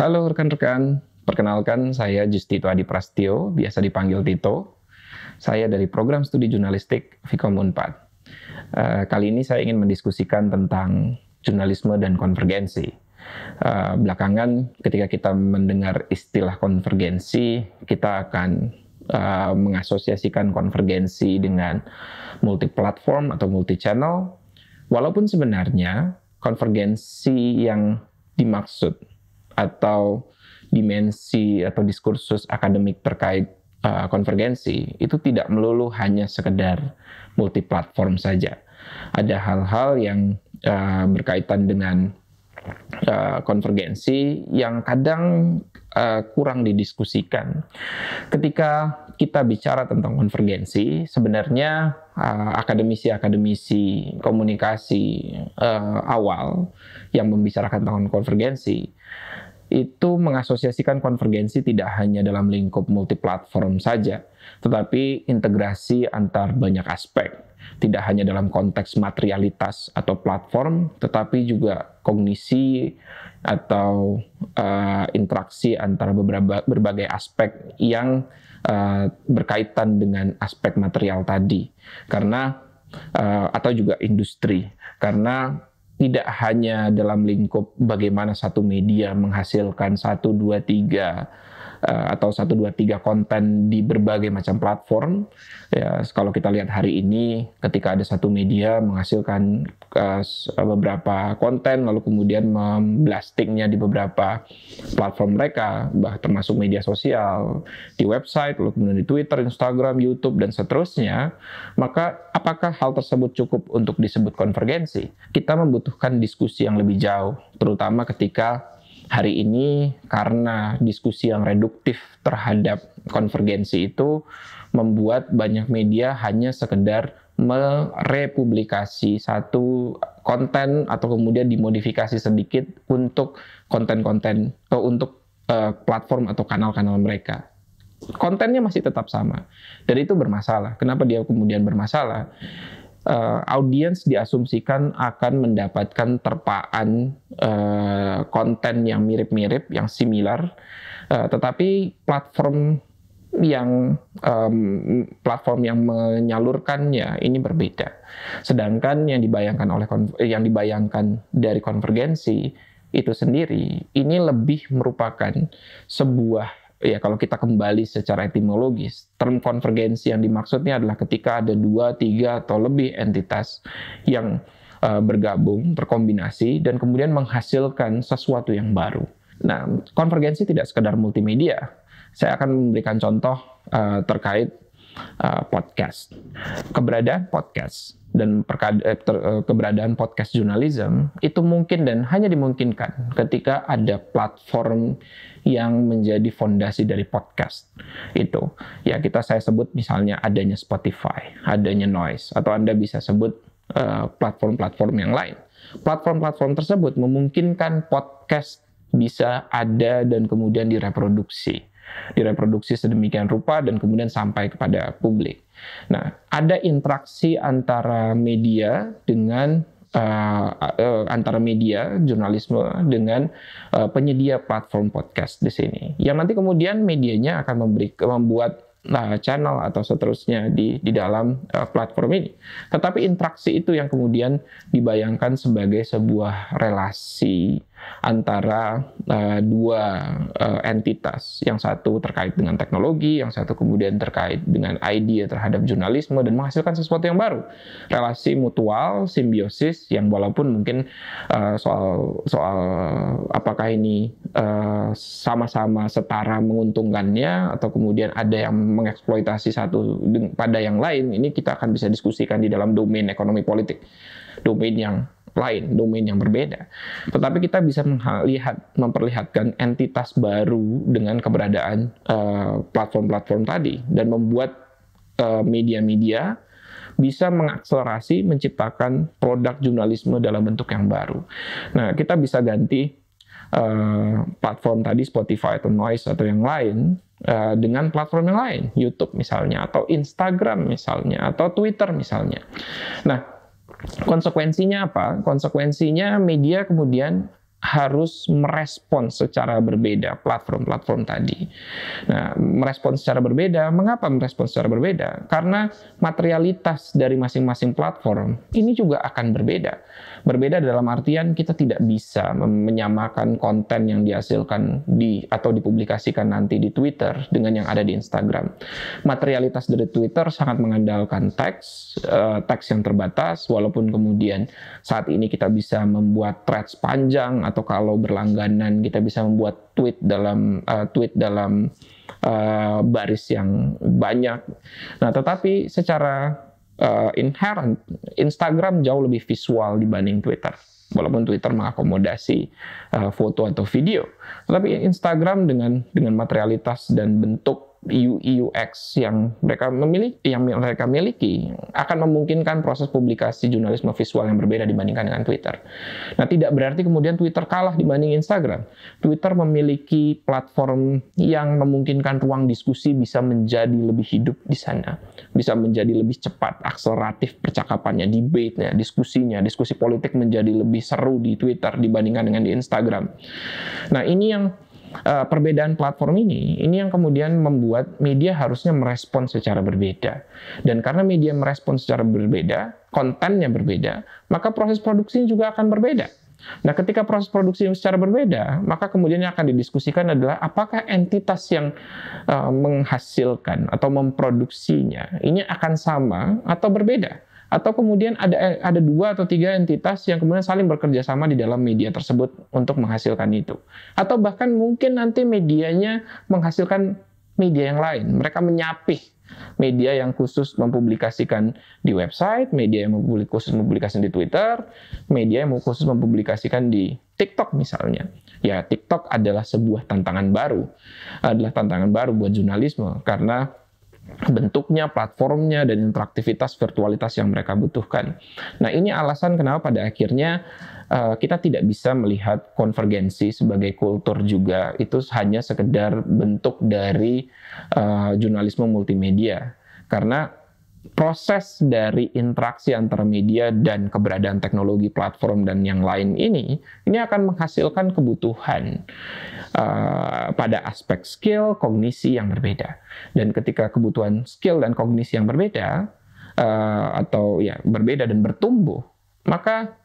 Halo rekan-rekan, perkenalkan saya Justito Adi Prastio, biasa dipanggil Tito. Saya dari program studi jurnalistik Vkom Unpad. Eh, kali ini saya ingin mendiskusikan tentang jurnalisme dan konvergensi. Eh, belakangan ketika kita mendengar istilah konvergensi, kita akan eh, mengasosiasikan konvergensi dengan multi platform atau multi channel. Walaupun sebenarnya konvergensi yang dimaksud atau dimensi atau diskursus akademik terkait uh, konvergensi itu tidak melulu hanya sekedar multiplatform saja. Ada hal-hal yang uh, berkaitan dengan uh, konvergensi yang kadang uh, kurang didiskusikan. Ketika kita bicara tentang konvergensi, sebenarnya akademisi uh, akademisi-akademisi komunikasi uh, awal yang membicarakan tentang konvergensi itu mengasosiasikan konvergensi tidak hanya dalam lingkup multiplatform saja, tetapi integrasi antar banyak aspek, tidak hanya dalam konteks materialitas atau platform, tetapi juga kognisi atau uh, interaksi antara beberapa berbagai aspek yang uh, berkaitan dengan aspek material tadi, karena uh, atau juga industri, karena tidak hanya dalam lingkup bagaimana satu media menghasilkan satu dua tiga Eh, atau satu dua tiga konten di berbagai macam platform. Ya, kalau kita lihat hari ini, ketika ada satu media menghasilkan uh, beberapa konten, lalu kemudian memblastingnya di beberapa platform mereka, bah termasuk media sosial, di website, lalu kemudian di Twitter, Instagram, YouTube, dan seterusnya, maka apakah hal tersebut cukup untuk disebut konvergensi? Kita membutuhkan diskusi yang lebih jauh, terutama ketika hari ini karena diskusi yang reduktif terhadap konvergensi itu membuat banyak media hanya sekedar merepublikasi satu konten atau kemudian dimodifikasi sedikit untuk konten-konten atau untuk uh, platform atau kanal-kanal mereka. Kontennya masih tetap sama dan itu bermasalah. Kenapa dia kemudian bermasalah? uh, audiens diasumsikan akan mendapatkan terpaan uh, konten yang mirip-mirip, yang similar. Uh, tetapi platform yang um, platform yang menyalurkannya ini berbeda. Sedangkan yang dibayangkan oleh yang dibayangkan dari konvergensi itu sendiri ini lebih merupakan sebuah ya kalau kita kembali secara etimologis, term konvergensi yang dimaksudnya adalah ketika ada dua, tiga, atau lebih entitas yang uh, bergabung, terkombinasi, dan kemudian menghasilkan sesuatu yang baru. Nah, konvergensi tidak sekedar multimedia. Saya akan memberikan contoh uh, terkait uh, podcast. Keberadaan podcast dan eh, eh, keberadaan podcast jurnalisme itu mungkin dan hanya dimungkinkan ketika ada platform yang menjadi fondasi dari podcast itu ya kita saya sebut misalnya adanya Spotify, adanya Noise atau Anda bisa sebut eh, platform-platform uh, platform -platform yang lain. Platform-platform tersebut memungkinkan podcast bisa ada dan kemudian direproduksi. Direproduksi sedemikian rupa dan kemudian sampai kepada publik. Nah, ada interaksi antara media dengan uh, uh, antara media jurnalisme dengan uh, penyedia platform podcast di sini. Yang nanti kemudian medianya akan memberi membuat nah, channel atau seterusnya di di dalam uh, platform ini. Tetapi interaksi itu yang kemudian dibayangkan sebagai sebuah relasi antara uh, dua uh, entitas, yang satu terkait dengan teknologi, yang satu kemudian terkait dengan ide terhadap jurnalisme dan menghasilkan sesuatu yang baru, relasi mutual, simbiosis yang walaupun mungkin uh, soal soal apakah ini sama-sama uh, sama -sama setara menguntungkannya atau kemudian ada yang mengeksploitasi satu pada yang lain, ini kita akan bisa diskusikan di dalam domain ekonomi politik, domain yang lain, domain yang berbeda. Tetapi kita bisa melihat, memperlihatkan entitas baru dengan keberadaan eh, platform-platform uh, tadi dan membuat eh, media-media uh, bisa mengakselerasi menciptakan produk jurnalisme dalam bentuk yang baru. Nah, kita bisa ganti uh, platform tadi Spotify atau Noise atau yang lain uh, dengan platform yang lain, YouTube misalnya atau Instagram misalnya atau Twitter misalnya. Nah, Konsekuensinya apa? Konsekuensinya media kemudian harus merespon secara berbeda platform-platform tadi. Nah, merespon secara berbeda, mengapa merespon secara berbeda? Karena materialitas dari masing-masing platform ini juga akan berbeda. Berbeda dalam artian kita tidak bisa menyamakan konten yang dihasilkan di atau dipublikasikan nanti di Twitter dengan yang ada di Instagram. Materialitas dari Twitter sangat mengandalkan teks, uh, teks yang terbatas walaupun kemudian saat ini kita bisa membuat threads panjang atau kalau berlangganan kita bisa membuat tweet dalam uh, tweet dalam uh, baris yang banyak. Nah, tetapi secara uh, inherent. Instagram jauh lebih visual dibanding Twitter. Walaupun Twitter mengakomodasi uh, foto atau video, tapi Instagram dengan dengan materialitas dan bentuk EU e yang mereka memiliki yang mereka miliki akan memungkinkan proses publikasi jurnalisme visual yang berbeda dibandingkan dengan Twitter. Nah, tidak berarti kemudian Twitter kalah dibanding Instagram. Twitter memiliki platform yang memungkinkan ruang diskusi bisa menjadi lebih hidup di sana, bisa menjadi lebih cepat, akseleratif percakapannya, debatnya, diskusinya, diskusi politik menjadi lebih seru di Twitter dibandingkan dengan di Instagram. Nah, ini yang uh, perbedaan platform ini, ini yang kemudian membuat media harusnya merespon secara berbeda. Dan karena media merespon secara berbeda, kontennya berbeda, maka proses produksi juga akan berbeda. Nah, ketika proses produksi secara berbeda, maka kemudian yang akan didiskusikan adalah apakah entitas yang uh, menghasilkan atau memproduksinya ini akan sama atau berbeda atau kemudian ada eh, ada dua atau tiga entitas yang kemudian saling bekerja sama di dalam media tersebut untuk menghasilkan itu atau bahkan mungkin nanti medianya menghasilkan media yang lain mereka menyapih media yang khusus mempublikasikan di website, media yang khusus mempublikasikan di Twitter, media yang khusus mempublikasikan di TikTok misalnya. Ya, TikTok adalah sebuah tantangan baru, adalah tantangan baru buat jurnalisme karena bentuknya, platformnya, dan interaktivitas virtualitas yang mereka butuhkan. Nah, ini alasan kenapa pada akhirnya uh, kita tidak bisa melihat konvergensi sebagai kultur juga itu hanya sekedar bentuk dari uh, jurnalisme multimedia. Karena proses dari interaksi antara media dan keberadaan teknologi platform dan yang lain ini, ini akan menghasilkan kebutuhan uh, pada aspek skill, kognisi yang berbeda. Dan ketika kebutuhan skill dan kognisi yang berbeda uh, atau ya berbeda dan bertumbuh, maka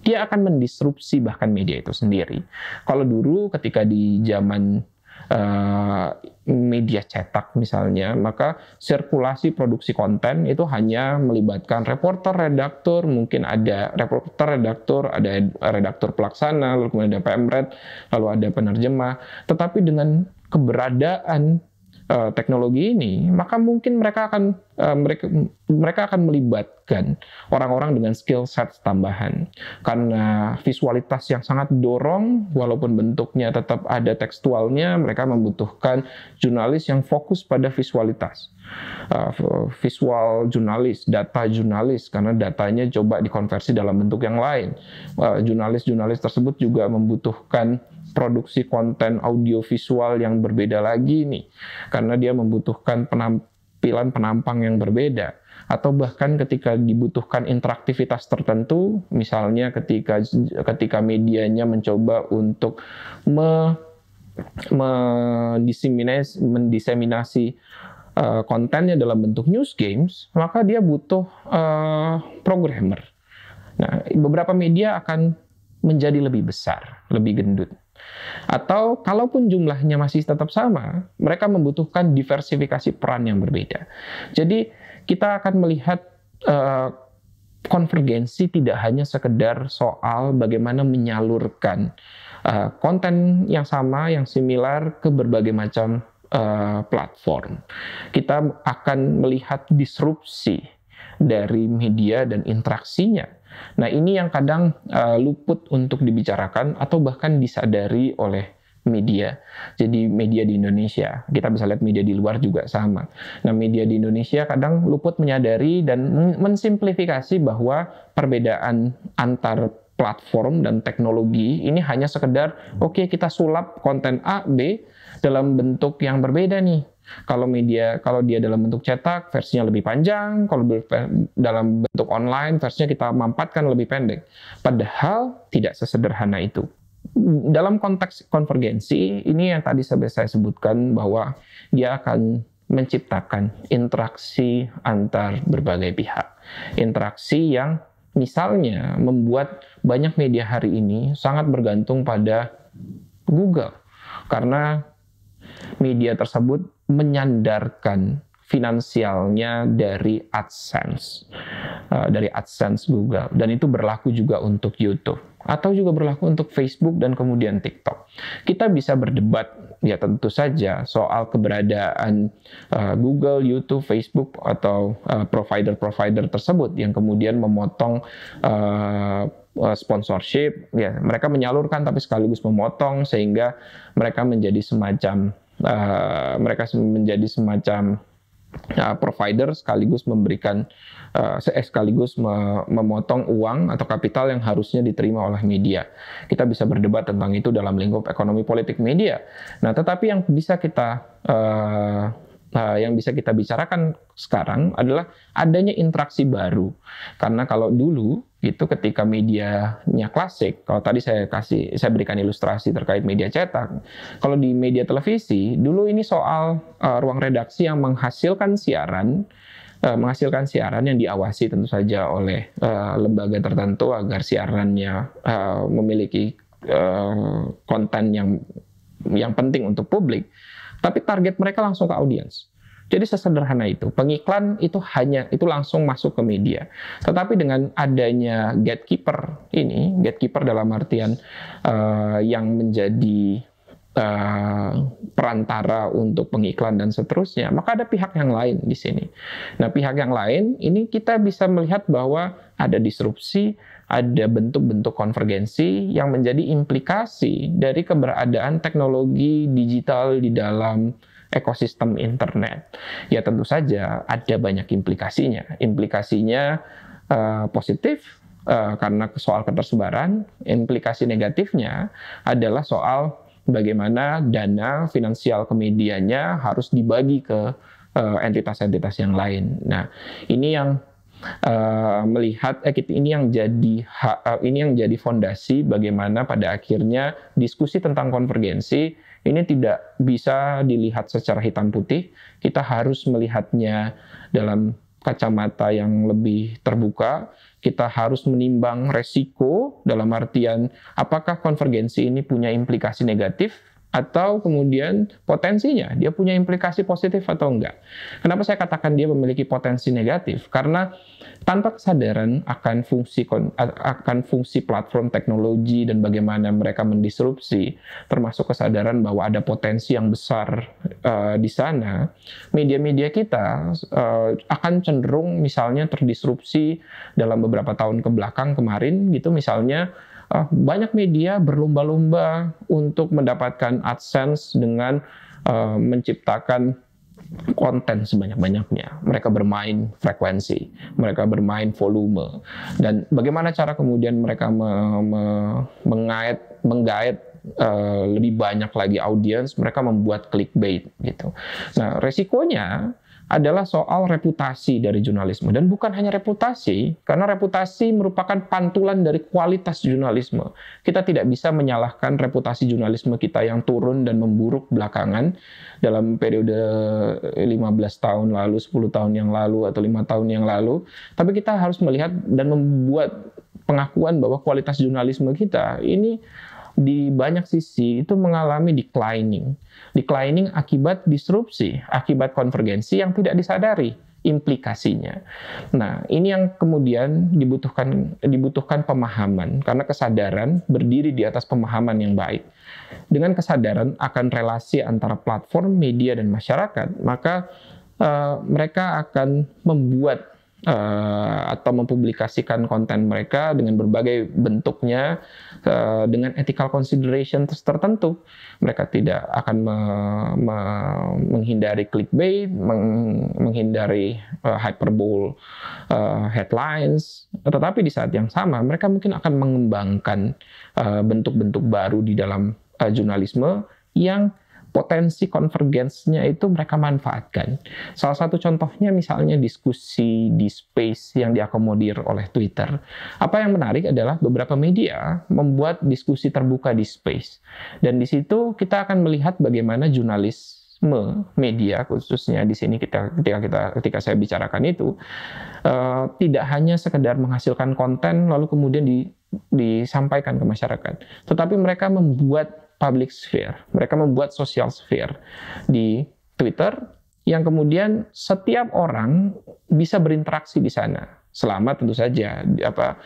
dia akan mendisrupsi bahkan media itu sendiri. Kalau dulu ketika di zaman Eh, media cetak misalnya, maka sirkulasi produksi konten itu hanya melibatkan reporter, redaktur, mungkin ada reporter, redaktur, ada redaktur pelaksana, lalu kemudian ada PMRed, lalu ada penerjemah. Tetapi dengan keberadaan uh, teknologi ini, maka mungkin mereka akan uh, mereka mereka akan melibatkan orang-orang dengan skill set tambahan karena visualitas yang sangat dorong walaupun bentuknya tetap ada tekstualnya, mereka membutuhkan jurnalis yang fokus pada visualitas. Uh, visual jurnalis, data jurnalis karena datanya coba dikonversi dalam bentuk yang lain. Jurnalis-jurnalis uh, jurnalis -jurnalis tersebut juga membutuhkan produksi konten audiovisual yang berbeda lagi nih karena dia membutuhkan penampilan penampang yang berbeda atau bahkan ketika dibutuhkan interaktivitas tertentu misalnya ketika ketika medianya mencoba untuk me, mendiseminasi, mendiseminasi uh, kontennya dalam bentuk news games maka dia butuh uh, programmer nah beberapa media akan menjadi lebih besar lebih gendut atau kalaupun jumlahnya masih tetap sama, mereka membutuhkan diversifikasi peran yang berbeda. Jadi kita akan melihat uh, konvergensi tidak hanya sekedar soal bagaimana menyalurkan uh, konten yang sama, yang similar ke berbagai macam uh, platform. Kita akan melihat disrupsi dari media dan interaksinya Nah, ini yang kadang uh, luput untuk dibicarakan atau bahkan disadari oleh media. Jadi media di Indonesia, kita bisa lihat media di luar juga sama. Nah, media di Indonesia kadang luput menyadari dan mensimplifikasi bahwa perbedaan antar platform dan teknologi ini hanya sekedar oke okay, kita sulap konten A B dalam bentuk yang berbeda nih kalau media, kalau dia dalam bentuk cetak, versinya lebih panjang. Kalau dalam bentuk online, versinya kita mampatkan lebih pendek. Padahal tidak sesederhana itu. Dalam konteks konvergensi, ini yang tadi saya sebutkan bahwa dia akan menciptakan interaksi antar berbagai pihak. Interaksi yang misalnya membuat banyak media hari ini sangat bergantung pada Google karena media tersebut menyandarkan finansialnya dari AdSense, uh, dari AdSense Google, dan itu berlaku juga untuk YouTube atau juga berlaku untuk Facebook dan kemudian TikTok. Kita bisa berdebat ya tentu saja soal keberadaan uh, Google, YouTube, Facebook atau eh, provider-provider uh, tersebut yang kemudian memotong uh, sponsorship ya mereka menyalurkan tapi sekaligus memotong sehingga mereka menjadi semacam uh, mereka menjadi semacam uh, provider sekaligus memberikan uh, sekaligus memotong uang atau kapital yang harusnya diterima oleh media. Kita bisa berdebat tentang itu dalam lingkup ekonomi politik media. Nah, tetapi yang bisa kita uh, uh, yang bisa kita bicarakan sekarang adalah adanya interaksi baru. Karena kalau dulu itu ketika medianya klasik, kalau tadi saya kasih saya berikan ilustrasi terkait media cetak, kalau di media televisi dulu ini soal uh, ruang redaksi yang menghasilkan siaran eh, menghasilkan siaran yang diawasi tentu saja oleh uh, lembaga tertentu agar siarannya uh, memiliki uh, konten yang yang penting untuk publik. Tapi target mereka langsung ke audiens. Jadi sesederhana itu. Pengiklan itu hanya itu langsung masuk ke media. Tetapi dengan adanya gatekeeper ini, gatekeeper dalam artian uh, yang menjadi Uh, perantara untuk pengiklan dan seterusnya, maka ada pihak yang lain di sini. Nah, pihak yang lain ini kita bisa melihat bahwa ada disrupsi, ada bentuk-bentuk konvergensi yang menjadi implikasi dari keberadaan teknologi digital di dalam ekosistem internet. Ya tentu saja ada banyak implikasinya. Implikasinya uh, positif uh, karena soal ketersebaran, implikasi negatifnya adalah soal bagaimana dana finansial kemedianya harus dibagi ke eh, entitas-entitas yang lain. Nah, ini yang uh, melihat eh ini yang jadi uh, ini yang jadi fondasi bagaimana pada akhirnya diskusi tentang konvergensi ini tidak bisa dilihat secara hitam putih. Kita harus melihatnya dalam kacamata yang lebih terbuka. Kita harus menimbang resiko dalam artian apakah konvergensi ini punya implikasi negatif atau kemudian potensinya dia punya implikasi positif atau enggak. Kenapa saya katakan dia memiliki potensi negatif? Karena tanpa kesadaran akan fungsi akan fungsi platform teknologi dan bagaimana mereka mendisrupsi, termasuk kesadaran bahwa ada potensi yang besar uh, di sana, media-media kita uh, akan cenderung misalnya terdisrupsi dalam beberapa tahun ke belakang kemarin gitu misalnya uh, banyak media berlomba-lomba untuk mendapatkan AdSense dengan uh, menciptakan konten sebanyak-banyaknya. Mereka bermain frekuensi, mereka bermain volume, dan bagaimana cara kemudian mereka me, me, mengait, menggait uh, lebih banyak lagi audiens. Mereka membuat clickbait gitu. Nah, resikonya adalah soal reputasi dari jurnalisme dan bukan hanya reputasi karena reputasi merupakan pantulan dari kualitas jurnalisme. Kita tidak bisa menyalahkan reputasi jurnalisme kita yang turun dan memburuk belakangan dalam periode 15 eh, tahun lalu, 10 tahun yang lalu atau lima tahun yang lalu, tapi kita harus melihat dan membuat pengakuan bahwa kualitas jurnalisme kita ini di banyak sisi itu mengalami declining. Declining akibat disrupsi, akibat konvergensi yang tidak disadari implikasinya. Nah, ini yang kemudian dibutuhkan dibutuhkan pemahaman karena kesadaran berdiri di atas pemahaman yang baik. Dengan kesadaran akan relasi antara platform, media dan masyarakat, maka uh, mereka akan membuat Eh, atau mempublikasikan konten mereka dengan berbagai bentuknya uh, dengan ethical consideration tertentu. Mereka tidak akan me me menghindari clickbait, meng menghindari uh, hyperbole uh, headlines, tetapi di saat yang sama mereka mungkin akan mengembangkan bentuk-bentuk uh, baru di dalam uh, jurnalisme yang potensi konvergensnya itu mereka manfaatkan. Salah satu contohnya misalnya diskusi di space yang diakomodir oleh Twitter. Apa yang menarik adalah beberapa media membuat diskusi terbuka di space. Dan di situ kita akan melihat bagaimana jurnalis media khususnya di sini kita ketika kita ketika saya bicarakan itu uh, tidak hanya sekedar menghasilkan konten lalu kemudian di, disampaikan ke masyarakat tetapi mereka membuat public sphere. Mereka membuat social sphere di Twitter yang kemudian setiap orang bisa berinteraksi di sana selama tentu saja apa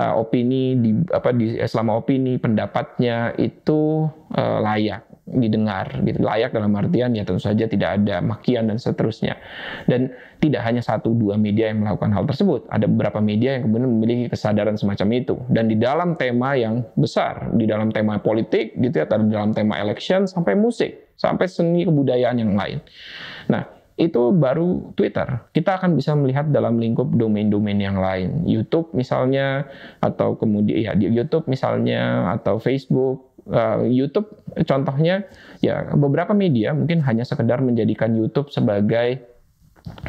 eh, opini di apa di eh, selama opini pendapatnya itu eh, layak didengar gitu layak dalam artian ya tentu saja tidak ada makian dan seterusnya dan tidak hanya satu dua media yang melakukan hal tersebut ada beberapa media yang kemudian memiliki kesadaran semacam itu dan di dalam tema yang besar di dalam tema politik gitu ya atau di dalam tema election sampai musik sampai seni kebudayaan yang lain nah itu baru Twitter. Kita akan bisa melihat dalam lingkup domain-domain yang lain. YouTube misalnya atau kemudian ya di YouTube misalnya atau Facebook Eh, YouTube contohnya ya beberapa media mungkin hanya sekedar menjadikan YouTube sebagai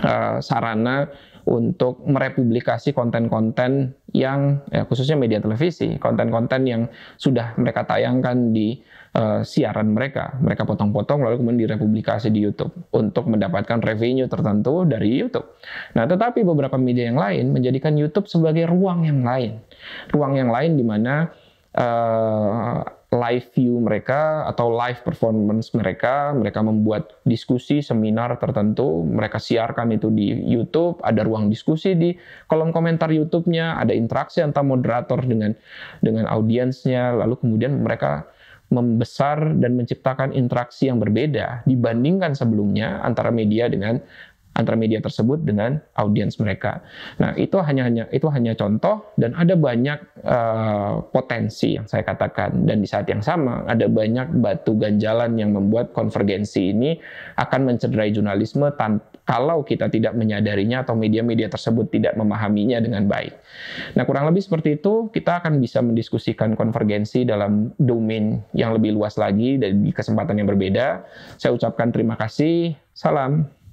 uh, sarana untuk merepublikasi konten-konten yang ya, khususnya media televisi, konten-konten yang sudah mereka tayangkan di eh, siaran mereka. Mereka potong-potong lalu kemudian direpublikasi di YouTube untuk mendapatkan revenue tertentu dari YouTube. Nah, tetapi beberapa media yang lain menjadikan YouTube sebagai ruang yang lain. Ruang yang lain di mana live view mereka atau live performance mereka, mereka membuat diskusi seminar tertentu, mereka siarkan itu di YouTube, ada ruang diskusi di kolom komentar YouTube-nya, ada interaksi antara moderator dengan dengan audiensnya, lalu kemudian mereka membesar dan menciptakan interaksi yang berbeda dibandingkan sebelumnya antara media dengan antara media tersebut dengan audiens mereka. Nah, itu hanya hanya itu hanya contoh dan ada banyak uh, potensi yang saya katakan dan di saat yang sama ada banyak batu ganjalan yang membuat konvergensi ini akan mencederai jurnalisme kalau kita tidak menyadarinya atau media-media tersebut tidak memahaminya dengan baik. Nah, kurang lebih seperti itu kita akan bisa mendiskusikan konvergensi dalam domain yang lebih luas lagi dan di kesempatan yang berbeda. Saya ucapkan terima kasih. Salam.